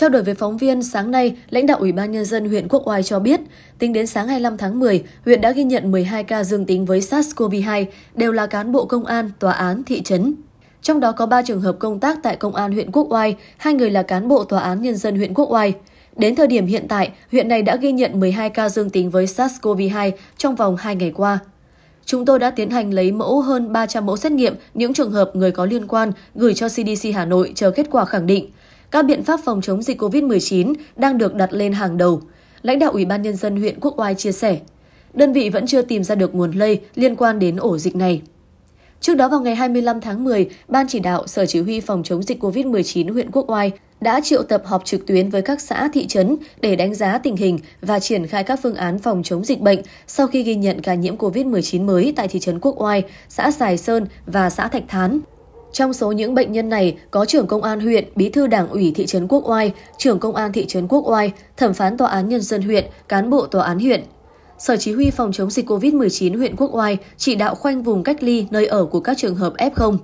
Trao đổi với phóng viên sáng nay, lãnh đạo Ủy ban Nhân dân huyện Quốc Oai cho biết, tính đến sáng 25 tháng 10, huyện đã ghi nhận 12 ca dương tính với SARS-CoV-2, đều là cán bộ công an, tòa án, thị trấn. Trong đó có 3 trường hợp công tác tại Công an huyện Quốc Oai, hai người là cán bộ Tòa án Nhân dân huyện Quốc Oai. Đến thời điểm hiện tại, huyện này đã ghi nhận 12 ca dương tính với SARS-CoV-2 trong vòng 2 ngày qua. Chúng tôi đã tiến hành lấy mẫu hơn 300 mẫu xét nghiệm những trường hợp người có liên quan gửi cho CDC Hà Nội chờ kết quả khẳng định các biện pháp phòng chống dịch COVID-19 đang được đặt lên hàng đầu. Lãnh đạo Ủy ban Nhân dân huyện Quốc Oai chia sẻ, đơn vị vẫn chưa tìm ra được nguồn lây liên quan đến ổ dịch này. Trước đó vào ngày 25 tháng 10, Ban chỉ đạo Sở Chỉ huy Phòng chống dịch COVID-19 huyện Quốc Oai đã triệu tập họp trực tuyến với các xã, thị trấn để đánh giá tình hình và triển khai các phương án phòng chống dịch bệnh sau khi ghi nhận ca nhiễm COVID-19 mới tại thị trấn Quốc Oai, xã Sài Sơn và xã Thạch Thán. Trong số những bệnh nhân này có trưởng công an huyện, bí thư đảng ủy thị trấn Quốc Oai, trưởng công an thị trấn Quốc Oai, thẩm phán tòa án nhân dân huyện, cán bộ tòa án huyện. Sở Chỉ huy phòng chống dịch COVID-19 huyện Quốc Oai chỉ đạo khoanh vùng cách ly nơi ở của các trường hợp F0.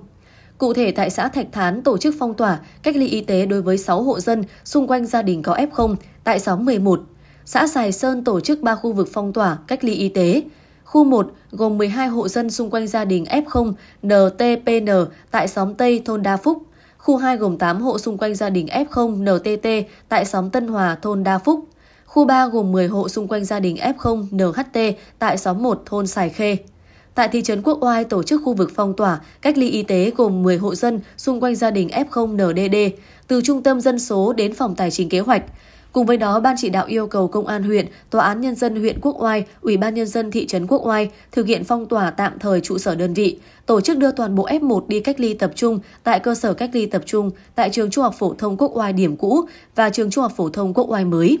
Cụ thể tại xã Thạch Thán tổ chức phong tỏa, cách ly y tế đối với 6 hộ dân xung quanh gia đình có F0 tại xóm 11. Xã Sài Sơn tổ chức 3 khu vực phong tỏa, cách ly y tế. Khu 1 gồm 12 hộ dân xung quanh gia đình F0 NTPN tại xóm Tây thôn Đa Phúc. Khu 2 gồm 8 hộ xung quanh gia đình F0 NTT tại xóm Tân Hòa thôn Đa Phúc. Khu 3 gồm 10 hộ xung quanh gia đình F0 NHT tại xóm 1 thôn Sài Khê. Tại thị trấn Quốc Oai tổ chức khu vực phong tỏa, cách ly y tế gồm 10 hộ dân xung quanh gia đình F0 NDD, từ trung tâm dân số đến phòng tài chính kế hoạch. Cùng với đó, Ban chỉ đạo yêu cầu Công an huyện, Tòa án Nhân dân huyện Quốc Oai, Ủy ban Nhân dân thị trấn Quốc Oai thực hiện phong tỏa tạm thời trụ sở đơn vị, tổ chức đưa toàn bộ F1 đi cách ly tập trung tại cơ sở cách ly tập trung tại trường Trung học phổ thông Quốc Oai điểm cũ và trường Trung học phổ thông Quốc Oai mới.